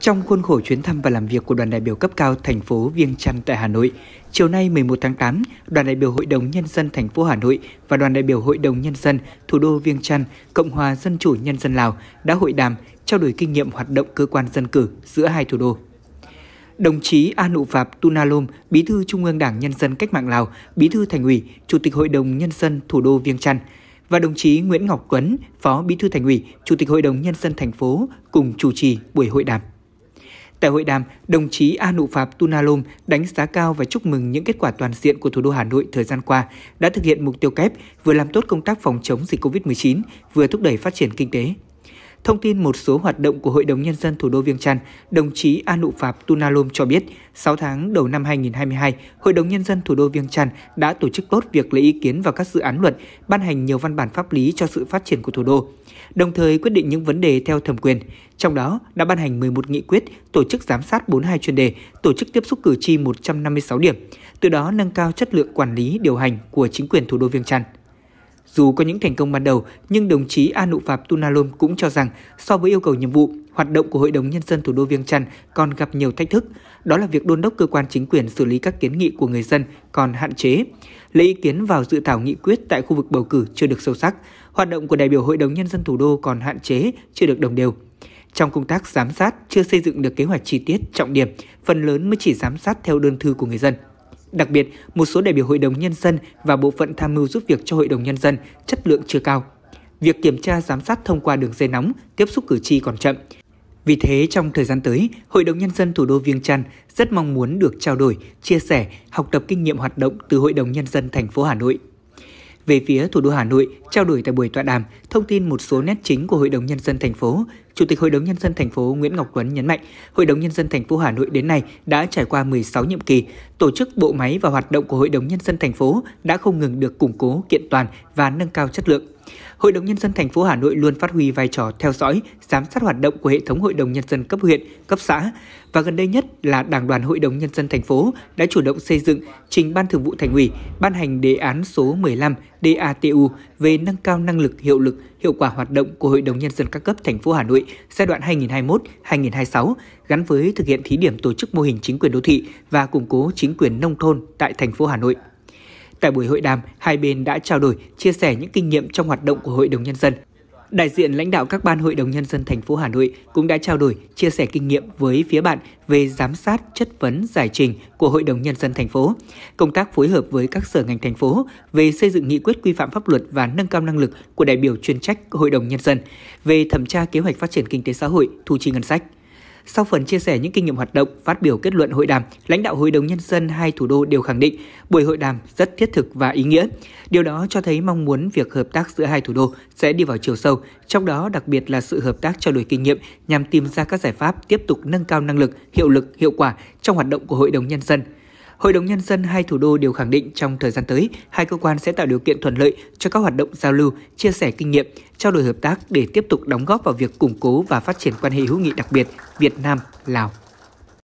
Trong khuôn khổ chuyến thăm và làm việc của đoàn đại biểu cấp cao thành phố Viêng Chăn tại Hà Nội, chiều nay 11 tháng 8, đoàn đại biểu Hội đồng Nhân dân thành phố Hà Nội và đoàn đại biểu Hội đồng Nhân dân thủ đô Viêng Chăn, Cộng hòa Dân chủ Nhân dân Lào đã hội đàm, trao đổi kinh nghiệm hoạt động cơ quan dân cử giữa hai thủ đô. Đồng chí A Anu Vap Tunalom, Bí thư Trung ương Đảng Nhân dân Cách mạng Lào, Bí thư Thành ủy, Chủ tịch Hội đồng Nhân dân thủ đô Viêng Chăn, và đồng chí Nguyễn Ngọc Tuấn, Phó Bí thư Thành ủy, Chủ tịch Hội đồng Nhân dân thành phố cùng chủ trì buổi hội đàm. Tại hội đàm, đồng chí A Anupap Tunalom đánh giá cao và chúc mừng những kết quả toàn diện của thủ đô Hà Nội thời gian qua đã thực hiện mục tiêu kép vừa làm tốt công tác phòng chống dịch COVID-19, vừa thúc đẩy phát triển kinh tế. Thông tin một số hoạt động của Hội đồng Nhân dân thủ đô Viêng Chăn, đồng chí An Nụ Phạm Tunalom cho biết, 6 tháng đầu năm 2022, Hội đồng Nhân dân thủ đô Viêng Chăn đã tổ chức tốt việc lấy ý kiến vào các dự án luật, ban hành nhiều văn bản pháp lý cho sự phát triển của thủ đô, đồng thời quyết định những vấn đề theo thẩm quyền. Trong đó, đã ban hành 11 nghị quyết, tổ chức giám sát 42 chuyên đề, tổ chức tiếp xúc cử tri 156 điểm, từ đó nâng cao chất lượng quản lý điều hành của chính quyền thủ đô Viêng Chăn. Dù có những thành công ban đầu, nhưng đồng chí A Nụ Anupap Tunalom cũng cho rằng so với yêu cầu nhiệm vụ, hoạt động của Hội đồng Nhân dân thủ đô Viêng Chăn còn gặp nhiều thách thức. Đó là việc đôn đốc cơ quan chính quyền xử lý các kiến nghị của người dân còn hạn chế. Lấy ý kiến vào dự thảo nghị quyết tại khu vực bầu cử chưa được sâu sắc. Hoạt động của đại biểu Hội đồng Nhân dân thủ đô còn hạn chế, chưa được đồng đều. Trong công tác giám sát, chưa xây dựng được kế hoạch chi tiết, trọng điểm, phần lớn mới chỉ giám sát theo đơn thư của người dân. Đặc biệt, một số đại biểu Hội đồng Nhân dân và bộ phận tham mưu giúp việc cho Hội đồng Nhân dân chất lượng chưa cao. Việc kiểm tra giám sát thông qua đường dây nóng, tiếp xúc cử tri còn chậm. Vì thế, trong thời gian tới, Hội đồng Nhân dân thủ đô Viêng trăn rất mong muốn được trao đổi, chia sẻ, học tập kinh nghiệm hoạt động từ Hội đồng Nhân dân thành phố Hà Nội. Về phía thủ đô Hà Nội, trao đổi tại buổi tọa đàm, thông tin một số nét chính của Hội đồng nhân dân thành phố, Chủ tịch Hội đồng nhân dân thành phố Nguyễn Ngọc Tuấn nhấn mạnh, Hội đồng nhân dân thành phố Hà Nội đến nay đã trải qua 16 nhiệm kỳ, tổ chức bộ máy và hoạt động của Hội đồng nhân dân thành phố đã không ngừng được củng cố, kiện toàn và nâng cao chất lượng. Hội đồng nhân dân thành phố Hà Nội luôn phát huy vai trò theo dõi, giám sát hoạt động của hệ thống hội đồng nhân dân cấp huyện, cấp xã và gần đây nhất là Đảng đoàn Hội đồng nhân dân thành phố đã chủ động xây dựng trình Ban Thường vụ Thành ủy ban hành đề án số 15 DATU về nâng cao năng lực, hiệu lực, hiệu quả hoạt động của Hội đồng nhân dân các cấp thành phố Hà Nội giai đoạn 2021-2026 gắn với thực hiện thí điểm tổ chức mô hình chính quyền đô thị và củng cố chính quyền nông thôn tại thành phố Hà Nội. Tại buổi hội đàm, hai bên đã trao đổi, chia sẻ những kinh nghiệm trong hoạt động của Hội đồng Nhân dân. Đại diện lãnh đạo các ban Hội đồng Nhân dân thành phố Hà Nội cũng đã trao đổi, chia sẻ kinh nghiệm với phía bạn về giám sát, chất vấn, giải trình của Hội đồng Nhân dân thành phố, công tác phối hợp với các sở ngành thành phố về xây dựng nghị quyết quy phạm pháp luật và nâng cao năng lực của đại biểu chuyên trách Hội đồng Nhân dân, về thẩm tra kế hoạch phát triển kinh tế xã hội, thu chi ngân sách. Sau phần chia sẻ những kinh nghiệm hoạt động, phát biểu kết luận hội đàm, lãnh đạo Hội đồng Nhân dân hai thủ đô đều khẳng định buổi hội đàm rất thiết thực và ý nghĩa. Điều đó cho thấy mong muốn việc hợp tác giữa hai thủ đô sẽ đi vào chiều sâu, trong đó đặc biệt là sự hợp tác trao đổi kinh nghiệm nhằm tìm ra các giải pháp tiếp tục nâng cao năng lực, hiệu lực, hiệu quả trong hoạt động của Hội đồng Nhân dân – Hội đồng Nhân dân hai thủ đô đều khẳng định trong thời gian tới, hai cơ quan sẽ tạo điều kiện thuận lợi cho các hoạt động giao lưu, chia sẻ kinh nghiệm, trao đổi hợp tác để tiếp tục đóng góp vào việc củng cố và phát triển quan hệ hữu nghị đặc biệt Việt Nam-Lào.